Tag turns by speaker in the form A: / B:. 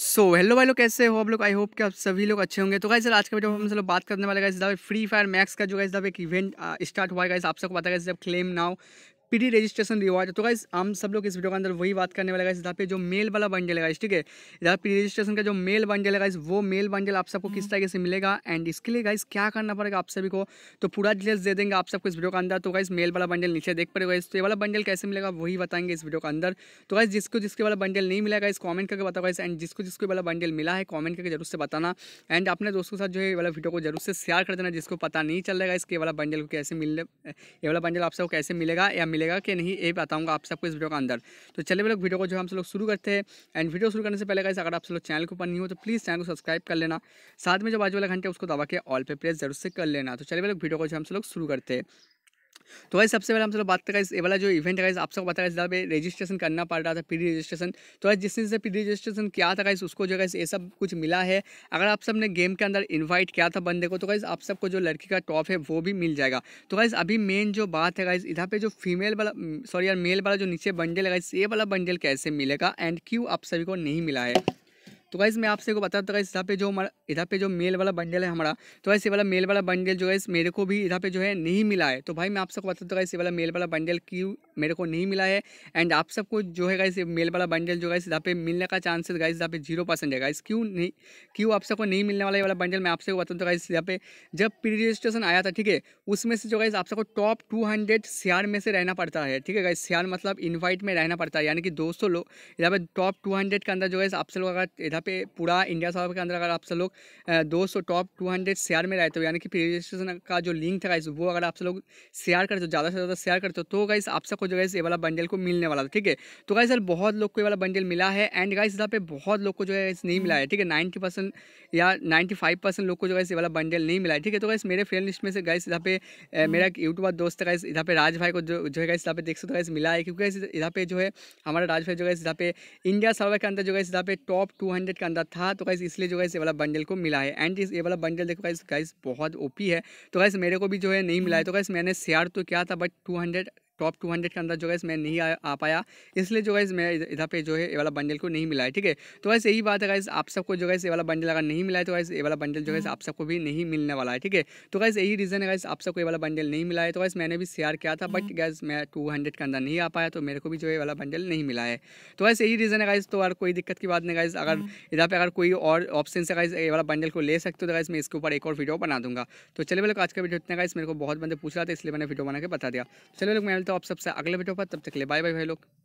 A: So hello भाई लोग कैसे हो आप लोग आई होप कि आप सभी लोग अच्छे होंगे तो गाइस आज का वीडियो हम सब बात करने वाले गाइस फ्री फायर मैक्स का जो गाइस एक इवेंट स्टार्ट हुआ है गाइस आप सबको पता है जब claim now pre registration reward तो गाइस हम सब लोग इस वीडियो के अंदर वही बात करने वाले गाइस इधर पे जो मेल वाला बंडल है ठीक है इधर प्री रजिस्ट्रेशन का जो मेल बंडल है वो मेल बंडल आप सबको किस हम्म। तरीके से मिलेगा एंड इसके लिए गाइस क्या करना पड़ेगा आप सभी को तो पूरा डिटेल्स दे देंगे आप सबको इस वीडियो के अंदर तो गाइस मेल वाला बंडल नीचे देख पड़ेगा इस तो ये वाला बंडल कैसे मिलेगा वही बताएंगे इस वीडियो के अंदर तो गाइस जिसको जिसके वाला बंडल नहीं मिलेगा इस कॉमेंट करके बताओ गाइस एंड जिसको जिसको वाला बंडल मिला है कॉमेंट करके जरूर से बताना एंड अपने दोस्तों के साथ जो है वाला वीडियो को जरूर से शेयर कर देना जिसको पता नहीं चल रहा है इसके वाला बंडल को कैसे मिल ये वाला बंडल आप सबको कैसे मिलेगा या मिलेगा मिलेगा कि नहीं ये बताऊँगा आप सबको इस वीडियो के अंदर तो चले लोग वीडियो को जो हम सब लोग शुरू करते हैं एंड वीडियो शुरू करने से पहले कैसे अगर आप सब लोग चैनल के ऊपर नहीं हो तो प्लीज़ चैनल को सब्सक्राइब कर लेना साथ में जो बाजू वाला घंटे उसको दबा के ऑल पे प्रेस जरूर से कर लेना तो चले लोग वीडियो को जो हम सब लोग शुरू करते हैं तो भाई सबसे पहले हम लोग बात करें इस वाला जो इवेंट है आप सबको बताया इस पे रजिस्ट्रेशन करना पड़ रहा था प्री रजिस्ट्रेशन तो आज जिस दिन से प्री रजिस्ट्रेशन किया था इस उसको जो है ये सब कुछ मिला है अगर आप सब ने गेम के अंदर इन्वाइट किया था बंदे को तो गाइस आप सबको जो लड़की का टॉप है वो भी मिल जाएगा तो गाइस अभी मेन जो बात है गाइस इधर पे जो फीमेल वाला सॉरी यार मेल वाला जो नीचे बंडल है गाइस ये वाला बंडल कैसे मिलेगा एंड क्यों आप सभी को नहीं मिला है तो गाइस मैं आपसे को बताता था इधर पे जो हमारा इधर पे जो मेल वाला बंडल है हमारा तो वैसे वाला मेल वाला बंडल जो है मेरे को भी इधर पे जो है नहीं मिला है तो भाई मैं आप सबको बताता था ये वाला मेल वाला बंडल क्यों मेरे को नहीं मिला है एंड आप सबको जो है गाइस मेल वाला बंडल जो है इधर पे मिलने का चांसेस गाइस इधर पे जीरो परसेंट है गाइस क्यों नहीं क्यों आप सबको नहीं मिलने वाला वाला बंडल मैं आपसे को बताता इस यहाँ पे जब प्री रजिस्ट्रेशन आया था ठीक है उसमें से जो गाइस आप सबको टॉप टू हंड्रेड सियार में से रहना पड़ता है ठीक है गाइस सियार मतलब इन्वाइट में रहना पड़ता है यानी कि दो सौ लोग इधर पे टॉप टू हंड्रेड के अंदर जो है आप सब लोग अगर इधर पे पूरा इंडिया सर्वर के अंदर अगर आप सब लोग दो सौ टॉप टू हंड्रेड शेयर में रहते हो यानी कि प्री रजिस्ट्रेशन का जो लिंक था गाइस वो अगर आप सब लोग शेयर करते हो ज़्यादा से ज़्यादा शेयर करते हो तो गाइस आप सबको जो है ये वाला बंडल को मिलने वाला था ठीक है तो गाइस सर बहुत लोग को ये वाला बंडल मिला है एंड गाइस यहाँ पे बहुत लोग को जो है नहीं मिला है हम्म। ठीक है नाइन्टी परसेंट या नाइन्टी फाइव परसेंट लोग को जो है ये वाला बंडल नहीं मिला है ठीक है तो गाइस मेरे फ्रेंड लिस्ट में से गाइस यहाँ पे हम्म। मेरा एक यूट्यूबर दोस्त है गाइस यहाँ पे राज भाई को जो है गाइस यहाँ पे देख सकते हो गाइस मिला है क्योंकि यहाँ पे जो है हमारा राज भाई जो है यहाँ पे इंडिया सर्वर के अंदर जो है यहाँ पे टॉप टू हंड्रेड का अंदर था तो गाइस इसलिए जो है ये वाला बंडल को मिला है एंड ये वाला बंडल देखो गाइस गाइस बहुत ओपी है तो गाइस मेरे को भी जो है नहीं मिला है हम्म। तो गाइस मैंने शेयर तो किया था but two hundred top two hundred के अंदर जो है मैं नहीं आ, आ पाया इसलिए जो है मैं इधर पे जो है ये वाला बंडल को नहीं मिला है ठीक है तो वैसे यही बात है गाइज आप सबको जो है ये वाला बंडल अगर नहीं मिला है तो वैसे ये वाला बंडल जो है हम्म। आप सबको भी नहीं मिलने वाला है ठीक है तो गैस यही रीज़न है गैस आप सबको ये वाला बंडल नहीं मिला है तो वैसे मैंने भी शेयर किया था बट गैस हम्म। मैं टू हंड्रेड के अंदर नहीं आ पाया तो मेरे को भी जो है वाला बंडल नहीं मिला है तो वैसे यही रीज़न है गाइज तो अगर कोई दिक्कत की बात नहीं गाइज अगर हम्म। इधर पर अगर कोई और ऑप्शन है गाइज ये वाला बंडल को ले सकते हो तो गाइज मैं इसके ऊपर एक और वीडियो बना दूंगा तो चले बोले आज का वीडियो इतना गाइज मेरे को बहुत बंदे पूछ रहा था इसलिए मैंने वीडियो बना के बता दिया चले लोग मैं मिलता हूँ आप सबसे अगले वीडियो पर तब तक ले बाय बाय भाई लोग